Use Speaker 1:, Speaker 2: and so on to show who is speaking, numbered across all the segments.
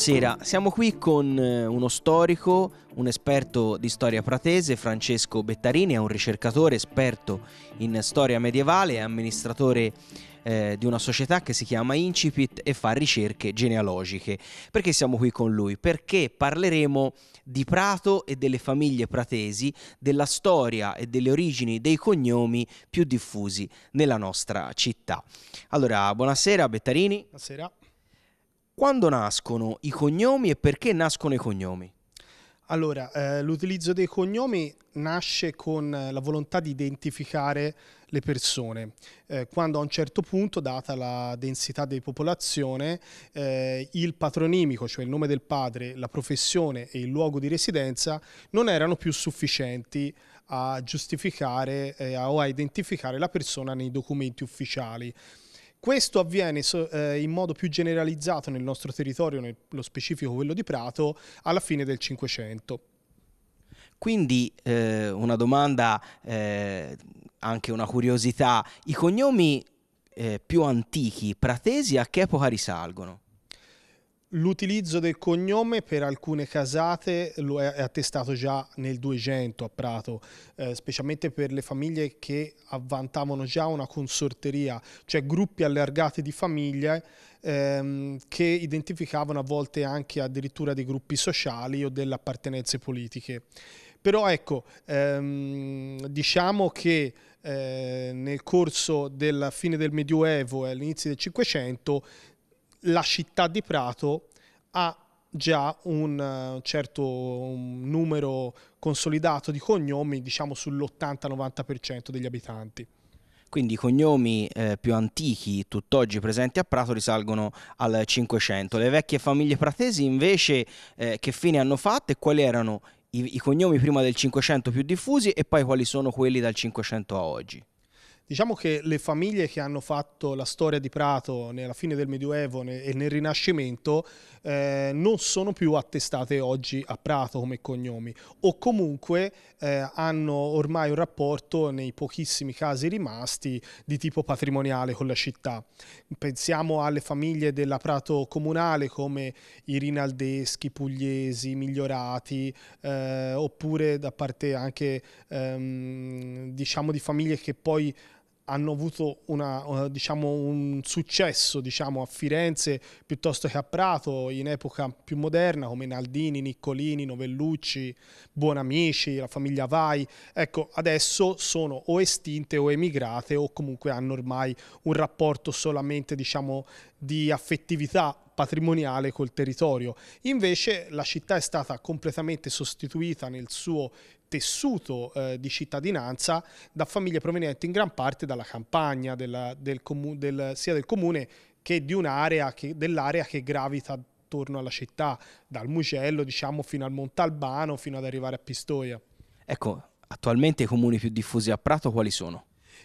Speaker 1: Buonasera, siamo qui con eh, uno storico, un esperto di storia pratese, Francesco Bettarini, è un ricercatore esperto in storia medievale, è amministratore eh, di una società che si chiama Incipit e fa ricerche genealogiche. Perché siamo qui con lui? Perché parleremo di Prato e delle famiglie pratesi, della storia e delle origini dei cognomi più diffusi nella nostra città. Allora, buonasera Bettarini. Buonasera. Quando nascono i cognomi e perché
Speaker 2: nascono i cognomi? Allora, eh, l'utilizzo dei cognomi nasce con eh, la volontà di identificare le persone, eh, quando a un certo punto, data la densità di popolazione, eh, il patronimico, cioè il nome del padre, la professione e il luogo di residenza, non erano più sufficienti a giustificare eh, o a identificare la persona nei documenti ufficiali. Questo avviene eh, in modo più generalizzato nel nostro territorio, nello specifico quello di Prato, alla fine del Cinquecento.
Speaker 1: Quindi eh, una domanda, eh, anche una curiosità, i cognomi eh, più antichi pratesi a che epoca risalgono?
Speaker 2: L'utilizzo del cognome per alcune casate lo è attestato già nel 200 a Prato, eh, specialmente per le famiglie che avvantavano già una consorteria, cioè gruppi allargati di famiglie ehm, che identificavano a volte anche addirittura dei gruppi sociali o delle appartenenze politiche. Però ecco, ehm, diciamo che eh, nel corso della fine del Medioevo e all'inizio del Cinquecento la città di Prato ha già un eh, certo un numero consolidato di cognomi, diciamo sull'80-90% degli abitanti.
Speaker 1: Quindi i cognomi eh, più antichi tutt'oggi presenti a Prato risalgono al 500. Le vecchie famiglie pratesi invece eh, che fine hanno fatto e quali erano i, i cognomi prima del 500 più diffusi e poi quali sono quelli dal 500 a oggi?
Speaker 2: Diciamo che le famiglie che hanno fatto la storia di Prato nella fine del Medioevo e nel Rinascimento eh, non sono più attestate oggi a Prato come cognomi o comunque eh, hanno ormai un rapporto nei pochissimi casi rimasti di tipo patrimoniale con la città. Pensiamo alle famiglie della Prato comunale come i rinaldeschi, pugliesi, migliorati eh, oppure da parte anche ehm, diciamo di famiglie che poi hanno avuto una, eh, diciamo, un successo diciamo, a Firenze piuttosto che a Prato in epoca più moderna come Naldini, Niccolini, Novellucci, Buonamici, la famiglia Vai. Ecco, adesso sono o estinte o emigrate o comunque hanno ormai un rapporto solamente diciamo, di affettività patrimoniale col territorio. Invece la città è stata completamente sostituita nel suo tessuto eh, di cittadinanza da famiglie provenienti in gran parte dalla campagna della, del del, sia del comune che di un'area dell'area che gravita attorno alla città, dal Mugello diciamo fino al Montalbano fino ad arrivare a Pistoia.
Speaker 1: Ecco, attualmente i comuni più diffusi a Prato quali sono?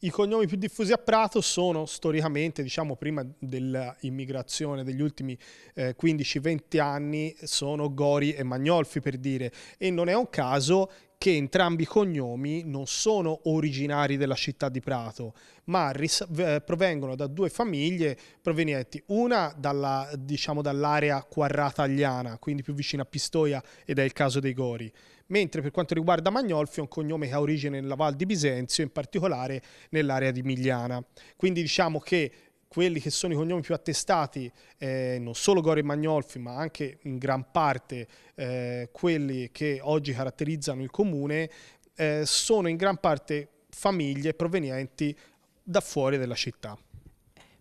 Speaker 2: I cognomi più diffusi a Prato sono storicamente, diciamo prima dell'immigrazione degli ultimi eh, 15-20 anni, sono Gori e Magnolfi per dire e non è un caso che entrambi i cognomi non sono originari della città di Prato, ma eh, provengono da due famiglie provenienti, una dalla, diciamo, dall'area quarratagliana, quindi più vicina a Pistoia ed è il caso dei Gori. Mentre per quanto riguarda Magnolfi è un cognome che ha origine nella Val di Bisenzio, in particolare nell'area di Migliana. Quindi diciamo che quelli che sono i cognomi più attestati, eh, non solo Gori e Magnolfi, ma anche in gran parte eh, quelli che oggi caratterizzano il comune, eh, sono in gran parte famiglie provenienti da fuori della città.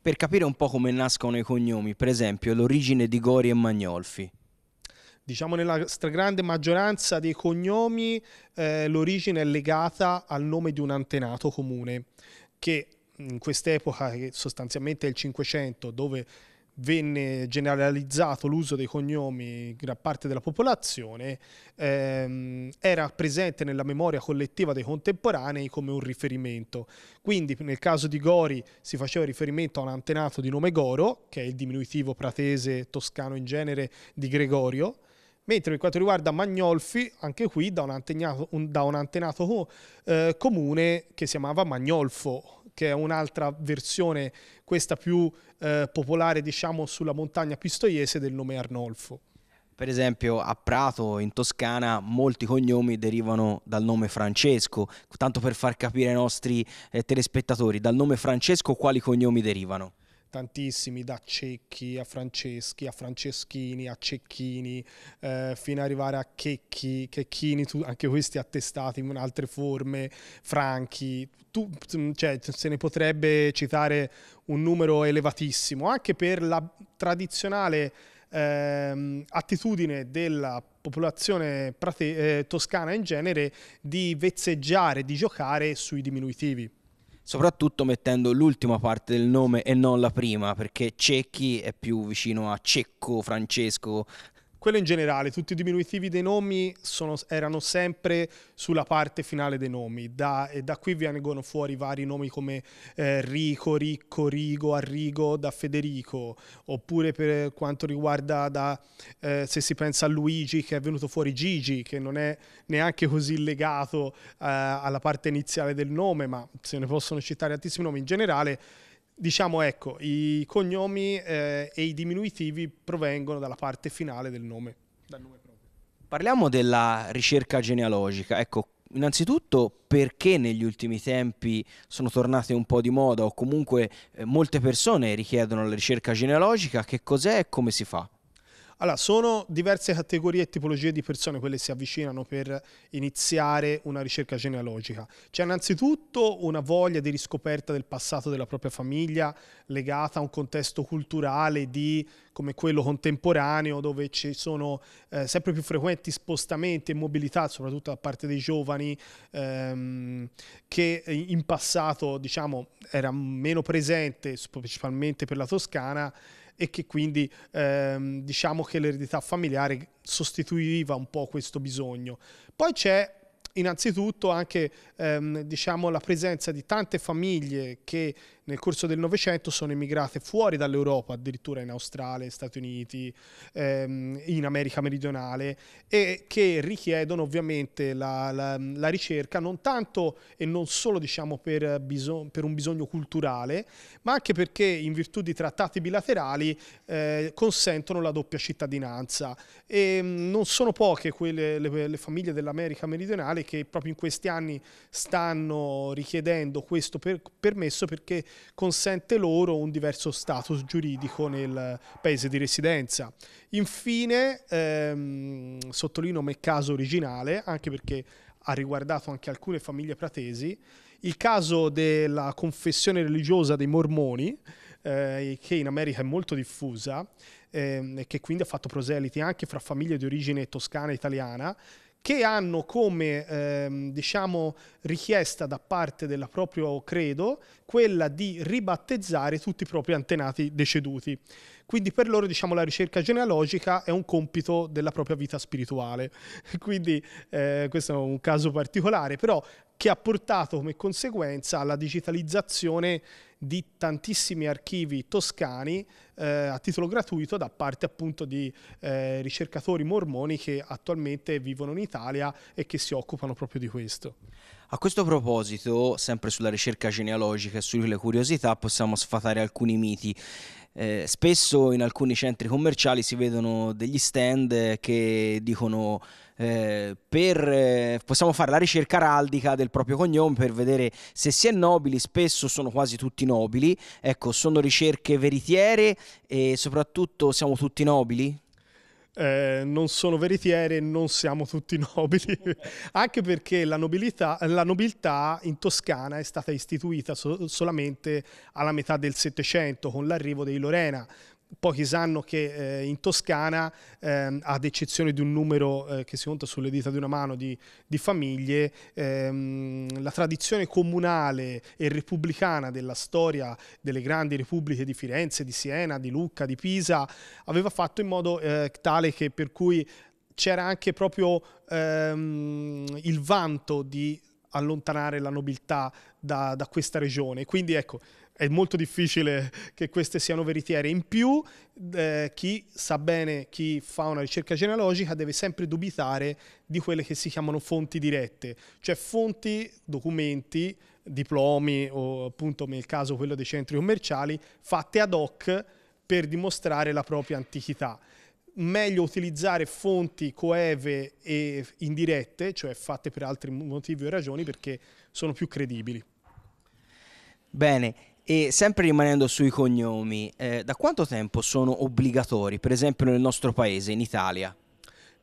Speaker 2: Per
Speaker 1: capire un po' come nascono i cognomi, per esempio l'origine di Gori e Magnolfi.
Speaker 2: Diciamo nella stragrande maggioranza dei cognomi eh, l'origine è legata al nome di un antenato comune che in quest'epoca che sostanzialmente è il Cinquecento, dove venne generalizzato l'uso dei cognomi in gran parte della popolazione, ehm, era presente nella memoria collettiva dei contemporanei come un riferimento. Quindi nel caso di Gori si faceva riferimento a un antenato di nome Goro, che è il diminutivo pratese toscano in genere di Gregorio, mentre per quanto riguarda Magnolfi, anche qui da un antenato, un, da un antenato eh, comune che si chiamava Magnolfo, che è un'altra versione, questa più eh, popolare diciamo sulla montagna pistoiese del nome Arnolfo.
Speaker 1: Per esempio a Prato in Toscana molti cognomi derivano dal nome Francesco, tanto per far capire ai nostri eh, telespettatori dal nome Francesco quali cognomi derivano
Speaker 2: tantissimi, da Cecchi a Franceschi, a Franceschini, a Cecchini, eh, fino ad arrivare a Checchi, Checchini, tu, anche questi attestati in altre forme, Franchi, tu, mm, cioè, se ne potrebbe citare un numero elevatissimo, anche per la tradizionale ehm, attitudine della popolazione prate- eh, toscana in genere di vezzeggiare, di giocare sui diminuitivi
Speaker 1: soprattutto mettendo l'ultima parte del nome e non la
Speaker 2: prima, perché Cecchi è più vicino a Cecco, Francesco, quello in generale, tutti i diminutivi dei nomi sono, erano sempre sulla parte finale dei nomi, da, e da qui vengono fuori vari nomi come eh, Rico, Ricco, Rigo, Arrigo, da Federico, oppure per quanto riguarda da, eh, se si pensa a Luigi che è venuto fuori Gigi, che non è neanche così legato eh, alla parte iniziale del nome, ma se ne possono citare tantissimi nomi in generale diciamo ecco, i cognomi eh, e i diminuitivi provengono dalla parte finale del nome, dal nome proprio.
Speaker 1: Parliamo della ricerca genealogica. Ecco, innanzitutto perché negli ultimi tempi sono tornate un po' di moda o comunque eh, molte persone richiedono la ricerca genealogica, che cos'è e come si fa?
Speaker 2: Allora, sono diverse categorie e tipologie di persone quelle che si avvicinano per iniziare una ricerca genealogica. C'è innanzitutto una voglia di riscoperta del passato della propria famiglia legata a un contesto culturale di, come quello contemporaneo dove ci sono eh, sempre più frequenti spostamenti e mobilità, soprattutto da parte dei giovani, ehm, che in passato diciamo, era meno presente, principalmente per la Toscana, e che quindi ehm, diciamo che l'eredità familiare sostituiva un po' questo bisogno. Poi c'è innanzitutto anche ehm, diciamo, la presenza di tante famiglie che nel corso del Novecento sono emigrate fuori dall'Europa, addirittura in Australia, Stati Uniti, ehm, in America meridionale, e che richiedono ovviamente la, la, la ricerca non tanto e non solo diciamo, per, bisog- per, un bisogno culturale, ma anche perché in virtù di trattati bilaterali eh, consentono la doppia cittadinanza. E mm, non sono poche quelle, le, le famiglie dell'America meridionale che proprio in questi anni stanno richiedendo questo per, permesso perché consente loro un diverso status giuridico nel paese di residenza. Infine, ehm, sottolineo me caso originale, anche perché ha riguardato anche alcune famiglie pratesi, il caso della confessione religiosa dei mormoni, eh, che in America è molto diffusa eh, e che quindi ha fatto proseliti anche fra famiglie di origine toscana e italiana, che hanno come ehm, diciamo, richiesta da parte del proprio credo quella di ribattezzare tutti i propri antenati deceduti. Quindi per loro diciamo, la ricerca genealogica è un compito della propria vita spirituale. Quindi eh, questo è un caso particolare, però che ha portato come conseguenza alla digitalizzazione di tantissimi archivi toscani eh, a titolo gratuito da parte appunto di eh, ricercatori mormoni che attualmente vivono in Italia e che si occupano proprio di questo. A questo
Speaker 1: proposito, sempre sulla ricerca genealogica e sulle curiosità, possiamo sfatare alcuni miti. Eh, spesso in alcuni centri commerciali si vedono degli stand che dicono eh, per, eh, possiamo fare la ricerca araldica del proprio cognome per vedere se si è nobili, spesso sono quasi tutti nobili, ecco sono ricerche
Speaker 2: veritiere e soprattutto siamo tutti nobili? eh, non sono veritiere, non siamo tutti nobili, anche perché la, nobilità, la, nobiltà in Toscana è stata istituita so solamente alla metà del Settecento con l'arrivo dei Lorena, pochi sanno che eh, in Toscana, ehm, ad eccezione di un numero eh, che si conta sulle dita di una mano di, di famiglie, ehm, la tradizione comunale e repubblicana della storia delle grandi repubbliche di Firenze, di Siena, di Lucca, di Pisa, aveva fatto in modo eh, tale che per cui c'era anche proprio ehm, il vanto di allontanare la nobiltà da, da questa regione. Quindi ecco, è molto difficile che queste siano veritiere. In più, eh, chi sa bene, chi fa una ricerca genealogica deve sempre dubitare di quelle che si chiamano fonti dirette, cioè fonti, documenti, diplomi o appunto nel caso quello dei centri commerciali, fatte ad hoc per dimostrare la propria antichità. Meglio utilizzare fonti coeve e indirette, cioè fatte per altri motivi o ragioni, perché sono più credibili.
Speaker 1: Bene, e sempre rimanendo sui cognomi, eh, da quanto tempo sono obbligatori, per esempio nel nostro paese, in Italia?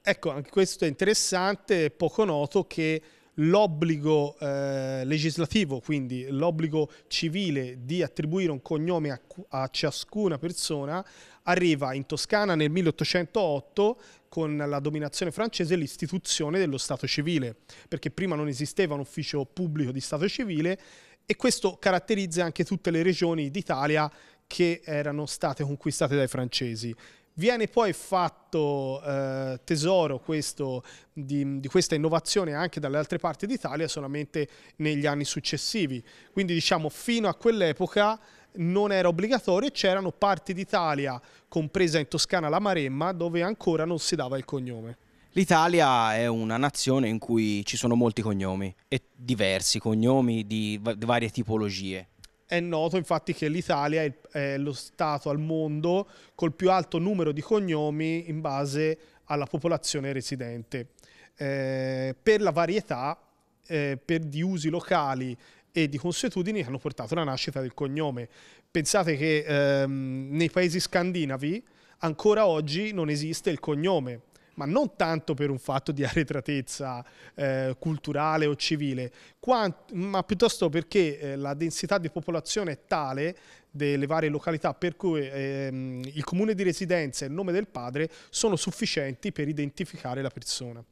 Speaker 2: Ecco, anche questo è interessante, poco noto che l'obbligo eh, legislativo, quindi l'obbligo civile di attribuire un cognome a, a, ciascuna persona, arriva in Toscana nel 1808 con la dominazione francese e l'istituzione dello Stato civile, perché prima non esisteva un ufficio pubblico di Stato civile e questo caratterizza anche tutte le regioni d'Italia che erano state conquistate dai francesi. Viene poi fatto eh, tesoro questo, di, di, questa innovazione anche dalle altre parti d'Italia solamente negli anni successivi. Quindi diciamo fino a quell'epoca non era obbligatorio e c'erano parti d'Italia, compresa in Toscana la Maremma, dove ancora non si dava il cognome.
Speaker 1: L'Italia è una nazione in cui ci sono molti cognomi e diversi cognomi di varie tipologie.
Speaker 2: È noto infatti che l'Italia è lo Stato al mondo col più alto numero di cognomi in base alla popolazione residente. Eh, per la varietà, eh, per gli usi locali e di consuetudini che hanno portato alla nascita del cognome. Pensate che ehm, nei paesi scandinavi ancora oggi non esiste il cognome ma non tanto per un fatto di arretratezza eh, culturale o civile, quanto, ma piuttosto perché eh, la densità di popolazione è tale delle varie località per cui ehm, il comune di residenza e il nome del padre sono sufficienti per identificare la persona.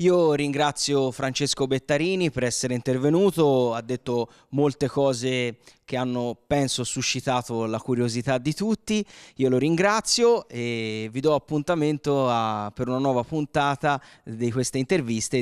Speaker 1: Io ringrazio Francesco Bettarini per essere intervenuto, ha detto molte cose che hanno, penso, suscitato la curiosità di tutti. Io lo ringrazio e vi do appuntamento a, per una nuova puntata di queste interviste.